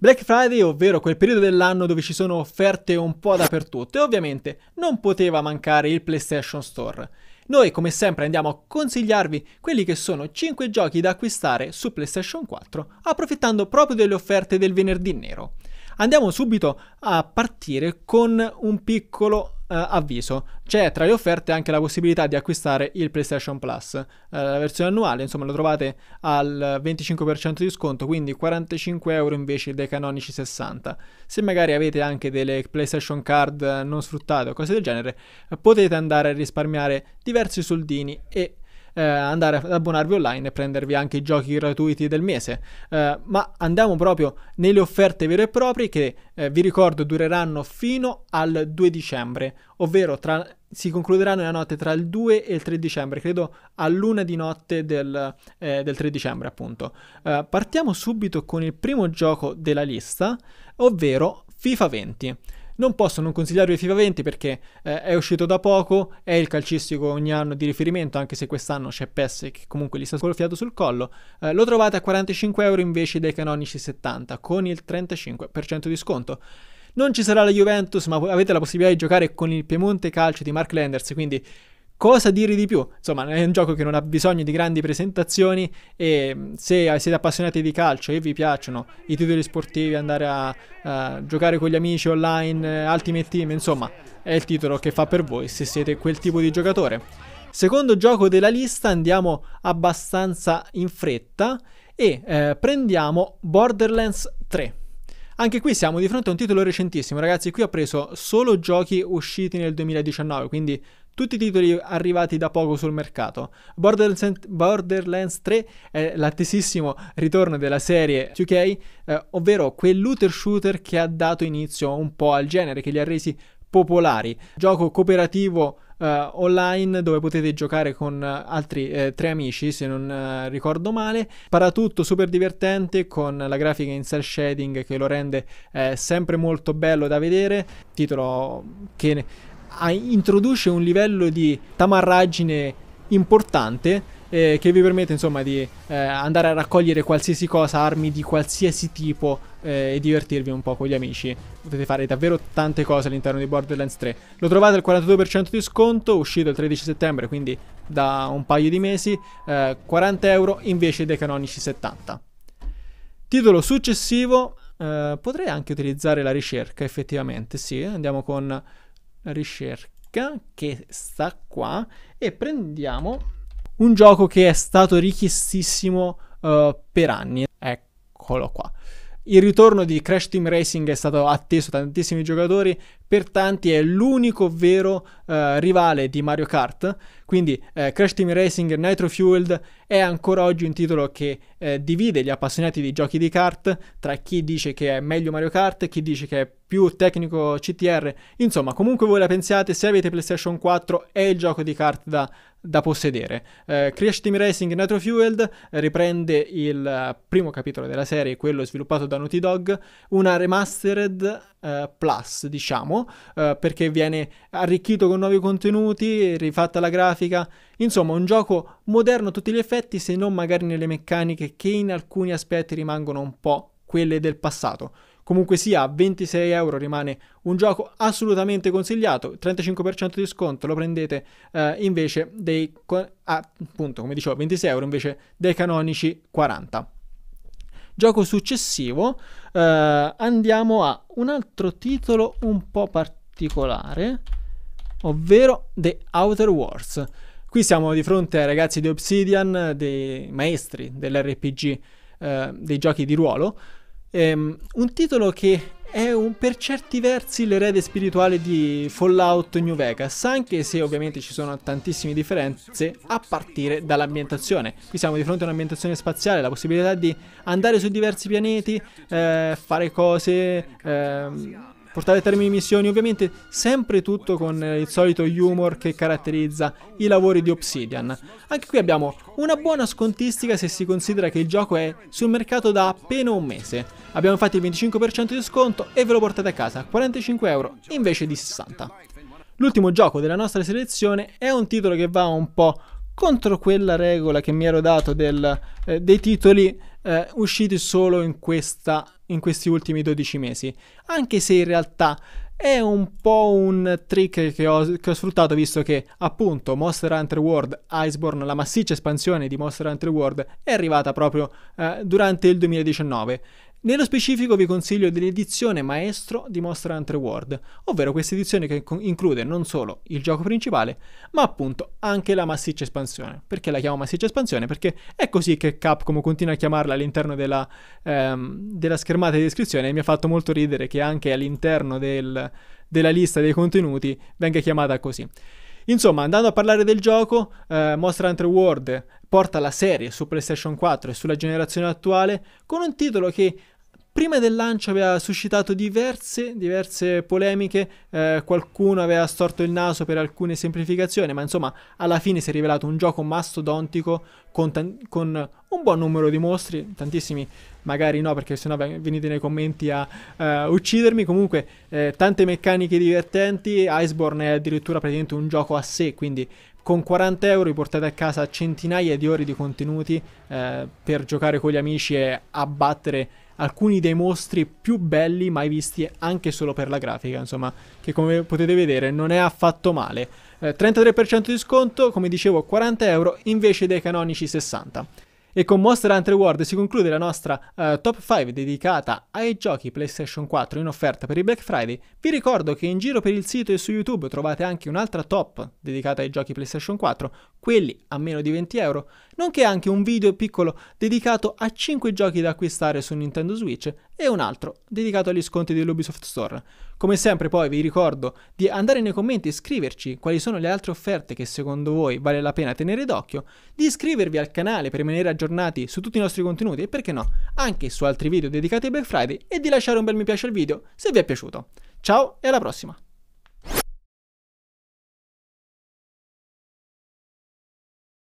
Black Friday, ovvero quel periodo dell'anno dove ci sono offerte un po' dappertutto e ovviamente non poteva mancare il PlayStation Store. Noi come sempre andiamo a consigliarvi quelli che sono 5 giochi da acquistare su PlayStation 4 approfittando proprio delle offerte del venerdì nero. Andiamo subito a partire con un piccolo eh, avviso, c'è tra le offerte anche la possibilità di acquistare il PlayStation Plus, eh, la versione annuale, insomma lo trovate al 25% di sconto, quindi 45 euro invece dei canonici 60. Se magari avete anche delle PlayStation Card non sfruttate o cose del genere, potete andare a risparmiare diversi soldini e eh, andare ad abbonarvi online e prendervi anche i giochi gratuiti del mese. Eh, ma andiamo proprio nelle offerte vere e proprie che eh, vi ricordo dureranno fino al 2 dicembre, ovvero tra, si concluderanno la notte tra il 2 e il 3 dicembre, credo a luna di notte del, eh, del 3 dicembre appunto. Eh, partiamo subito con il primo gioco della lista, ovvero FIFA 20. Non posso non consigliarvi FIFA 20 perché eh, è uscito da poco, è il calcistico ogni anno di riferimento, anche se quest'anno c'è PES che comunque gli sta scolfiato sul collo. Eh, lo trovate a 45 euro invece dei canonici 70, con il 35% di sconto. Non ci sarà la Juventus, ma avete la possibilità di giocare con il Piemonte Calcio di Mark Lenders, quindi Cosa dire di più? Insomma, è un gioco che non ha bisogno di grandi presentazioni e mm, se siete appassionati di calcio e vi piacciono i titoli sportivi, andare a, a giocare con gli amici online, eh, Ultimate Team, insomma, è il titolo che fa per voi se siete quel tipo di giocatore. Secondo gioco della lista andiamo abbastanza in fretta e eh, prendiamo Borderlands 3. Anche qui siamo di fronte a un titolo recentissimo, ragazzi. Qui ha preso solo giochi usciti nel 2019, quindi tutti i titoli arrivati da poco sul mercato. Borderlands, Borderlands 3 è l'attesissimo ritorno della serie 2K, eh, ovvero quell'ooter shooter che ha dato inizio un po' al genere, che li ha resi popolari. Gioco cooperativo Uh, online dove potete giocare con uh, altri uh, tre amici se non ricordo male paratutto super divertente con la grafica in cell shading che lo rende sempre molto bello da vedere titolo che introduce un livello di tamarraggine importante eh, che vi permette insomma di eh, andare a raccogliere qualsiasi cosa, armi di qualsiasi tipo eh, e divertirvi un po' con gli amici. Potete fare davvero tante cose all'interno di Borderlands 3. Lo trovate al 42% di sconto, uscito il 13 settembre, quindi da un paio di mesi, 40 eh, euro invece dei canonici 70. Titolo successivo, eh, potrei anche utilizzare la ricerca effettivamente, sì, andiamo con ricerca che sta qua e prendiamo un gioco che è stato richiestissimo uh, eh, per anni. Eccolo qua. Il ritorno di Crash Team Racing è stato atteso da tantissimi giocatori, per tanti è l'unico vero eh, rivale di Mario Kart, quindi eh, Crash Team Racing Nitro Fueled è ancora oggi un titolo che eh, divide gli appassionati di giochi di kart tra chi dice che è meglio Mario Kart, chi dice che è più tecnico CTR, insomma comunque voi la pensiate, se avete PlayStation 4 è il gioco di kart da da possedere. Eh, Crash Team Racing Nitro Fueled eh, riprende il eh, primo capitolo della serie, quello sviluppato da Naughty Dog, una remastered eh, plus, diciamo, eh, perché viene arricchito con nuovi contenuti, rifatta la grafica, insomma un gioco moderno a tutti gli effetti, se non magari nelle meccaniche che in alcuni aspetti rimangono un po' quelle del passato. Comunque sia, a 26 euro rimane un gioco assolutamente consigliato, 35% di sconto, lo prendete eh, invece dei, ah, appunto, come dicevo, 26 euro invece dei canonici 40. Gioco successivo, eh, andiamo a un altro titolo un po' particolare, ovvero The Outer Wars. Qui siamo di fronte ai ragazzi di Obsidian, dei maestri dell'RPG, eh, dei giochi di ruolo, Ehm, un titolo che è un, per certi versi l'erede spirituale di Fallout New Vegas, anche se ovviamente ci sono tantissime differenze a partire dall'ambientazione. Qui siamo di fronte a un'ambientazione spaziale, la possibilità di andare su diversi pianeti, eh, fare cose... Eh, portare a termine missioni, ovviamente sempre tutto con eh, il solito humor che caratterizza i lavori di Obsidian. Anche qui abbiamo una buona scontistica se si considera che il gioco è sul mercato da appena un mese. Abbiamo infatti il 25% di sconto e ve lo portate a casa, 45 euro invece di 60. L'ultimo gioco della nostra selezione è un titolo che va un po' contro quella regola che mi ero dato del, eh, dei titoli eh, usciti solo in questa in questi ultimi 12 mesi, anche se in realtà è un po' un trick che ho, che ho, sfruttato visto che appunto Monster Hunter World Iceborne, la massiccia espansione di Monster Hunter World è arrivata proprio eh, durante il 2019 nello specifico vi consiglio dell'edizione maestro di Monster Hunter World, ovvero questa edizione che include non solo il gioco principale, ma appunto anche la massiccia espansione. Perché la chiamo massiccia espansione? Perché è così che Capcom continua a chiamarla all'interno della, ehm, della schermata di descrizione e mi ha fatto molto ridere che anche all'interno del, della lista dei contenuti venga chiamata così. Insomma, andando a parlare del gioco, eh, Monster Hunter World porta la serie su PlayStation 4 e sulla generazione attuale con un titolo che prima del lancio aveva suscitato diverse, diverse polemiche, eh, qualcuno aveva storto il naso per alcune semplificazioni, ma insomma alla fine si è rivelato un gioco mastodontico con, tan- con un buon numero di mostri, tantissimi magari no perché sennò venite nei commenti a uh, uccidermi, comunque eh, tante meccaniche divertenti, Iceborne è addirittura praticamente un gioco a sé, quindi con 40 euro portate a casa centinaia di ore di contenuti eh, per giocare con gli amici e abbattere alcuni dei mostri più belli mai visti anche solo per la grafica, insomma, che come potete vedere non è affatto male. Eh, 33% di sconto, come dicevo 40 euro invece dei canonici 60. E con Monster Hunter World si conclude la nostra uh, top 5 dedicata ai giochi PlayStation 4 in offerta per il Black Friday. Vi ricordo che in giro per il sito e su YouTube trovate anche un'altra top dedicata ai giochi PlayStation 4, quelli a meno di 20 euro, nonché anche un video piccolo dedicato a 5 giochi da acquistare su Nintendo Switch e un altro dedicato agli sconti dell'Ubisoft Store. Come sempre poi vi ricordo di andare nei commenti e scriverci quali sono le altre offerte che secondo voi vale la pena tenere d'occhio, di iscrivervi al canale per rimanere aggiornati su tutti i nostri contenuti e perché no, anche su altri video dedicati ai Black Friday e di lasciare un bel mi piace al video se vi è piaciuto. Ciao e alla prossima!